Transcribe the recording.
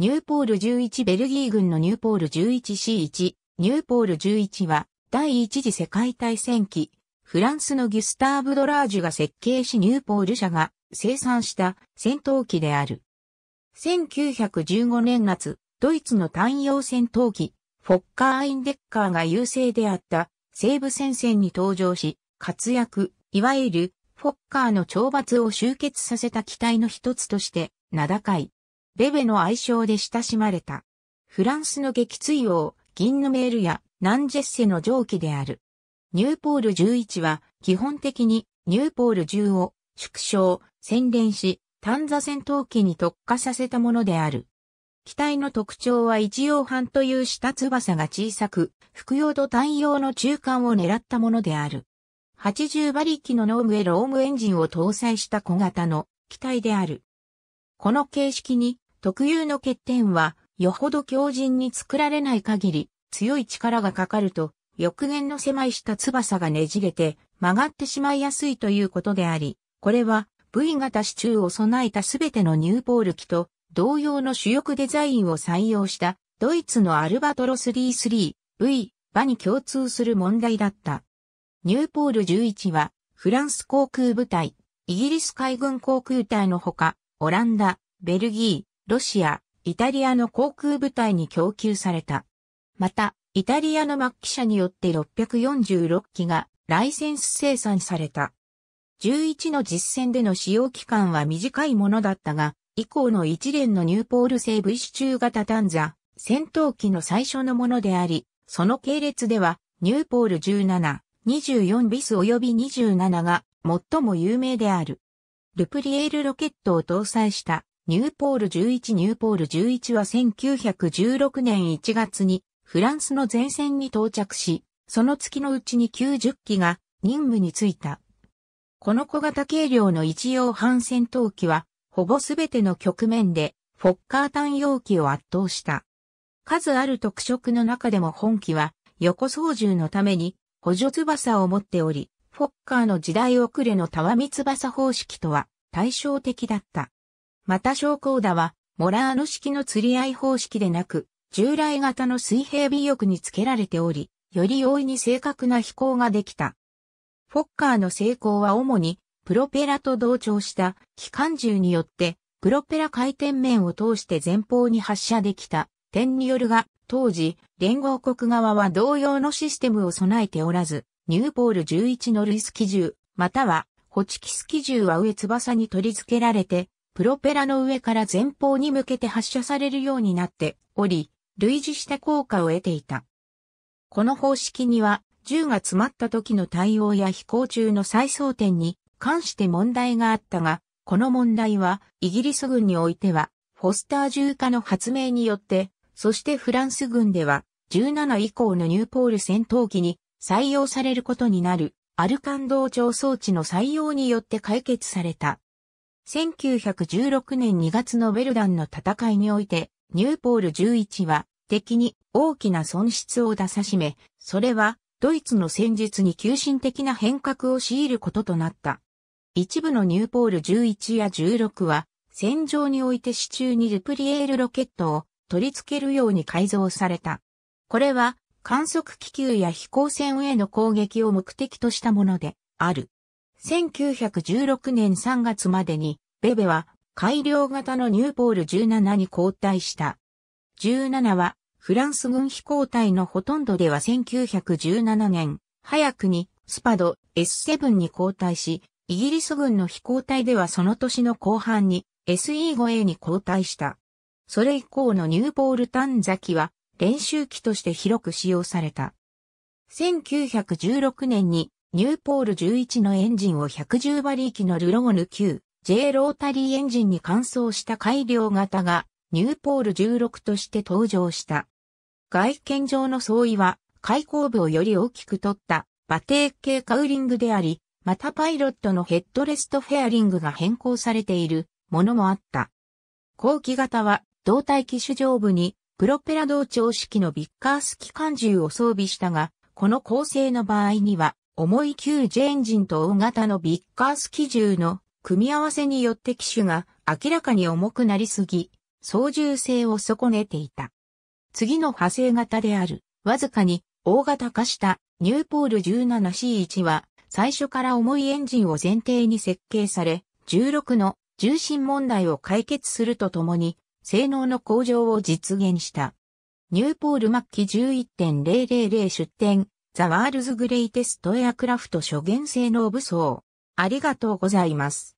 ニューポール11ベルギー軍のニューポール 11C1、ニューポール11は第一次世界大戦期、フランスのギュスターブ・ドラージュが設計しニューポール社が生産した戦闘機である。1915年夏、ドイツの単用戦闘機、フォッカー・インデッカーが優勢であった西部戦線に登場し、活躍、いわゆるフォッカーの懲罰を集結させた機体の一つとして名高い。ベベの愛称で親しまれた。フランスの撃墜王、銀のメールやナンジェッセの蒸気である。ニューポール11は基本的にニューポール10を縮小、洗練し、単座戦闘機に特化させたものである。機体の特徴は一応半という下翼が小さく、服用と単用の中間を狙ったものである。80馬力のノームエロームエンジンを搭載した小型の機体である。この形式に特有の欠点は、よほど強靭に作られない限り、強い力がかかると、翼弦の狭いした翼がねじれて、曲がってしまいやすいということであり、これは V 型支柱を備えたすべてのニューポール機と同様の主翼デザインを採用したドイツのアルバトロ 33V 馬に共通する問題だった。ニューポール11はフランス航空部隊、イギリス海軍航空隊のほか、オランダ、ベルギー、ロシア、イタリアの航空部隊に供給された。また、イタリアの末期者によって646機がライセンス生産された。11の実戦での使用期間は短いものだったが、以降の一連のニューポール製 V 支柱型ンザ、戦闘機の最初のものであり、その系列では、ニューポール17、24ビス及び27が最も有名である。ルプリエールロケットを搭載したニューポール11ニューポール11は1916年1月にフランスの前線に到着し、その月のうちに90機が任務に就いた。この小型軽量の一応反戦闘機は、ほぼすべての局面でフォッカー単容機を圧倒した。数ある特色の中でも本機は横操縦のために補助翼を持っており、フォッカーの時代遅れのたわみ翼方式とは対照的だった。また昇降打は、モラーノ式の釣り合い方式でなく、従来型の水平尾翼につけられており、より容易に正確な飛行ができた。フォッカーの成功は主に、プロペラと同調した機関銃によって、プロペラ回転面を通して前方に発射できた点によるが、当時、連合国側は同様のシステムを備えておらず、ニューポール11のイス機銃、または、ホチキス機銃は上翼に取り付けられて、プロペラの上から前方に向けて発射されるようになっており、類似した効果を得ていた。この方式には、銃が詰まった時の対応や飛行中の再装填に関して問題があったが、この問題はイギリス軍においては、フォスター銃化の発明によって、そしてフランス軍では、17以降のニューポール戦闘機に採用されることになる、アルカン同調装置の採用によって解決された。1916年2月のベルダンの戦いにおいて、ニューポール11は敵に大きな損失を出さしめ、それはドイツの戦術に急進的な変革を強いることとなった。一部のニューポール11や16は、戦場において支柱にルプリエールロケットを取り付けるように改造された。これは観測気球や飛行船への攻撃を目的としたものである。1916年3月までに、ベベは改良型のニューポール17に交代した。17は、フランス軍飛行隊のほとんどでは1917年、早くにスパド S7 に交代し、イギリス軍の飛行隊ではその年の後半に SE5A に交代した。それ以降のニューポール短崎は練習機として広く使用された。1916年にニューポール11のエンジンを110馬力のルローヌ 9J ロータリーエンジンに換装した改良型がニューポール16として登場した。外見上の相違は開口部をより大きく取った馬蹄系カウリングであり、またパイロットのヘッドレストフェアリングが変更されているものもあった。後期型は胴体機種上部にプロペラ同調式のビッカース機関銃を装備したが、この構成の場合には重い旧ジェンジンと大型のビッカース機銃の組み合わせによって機種が明らかに重くなりすぎ、操縦性を損ねていた。次の派生型である、わずかに大型化したニューポール 17C1 は最初から重いエンジンを前提に設計され、16の重心問題を解決するとともに、性能の向上を実現した。ニューポール末期11.000出展ザワールズグレイテストエアクラフト諸元性能武装。ありがとうございます。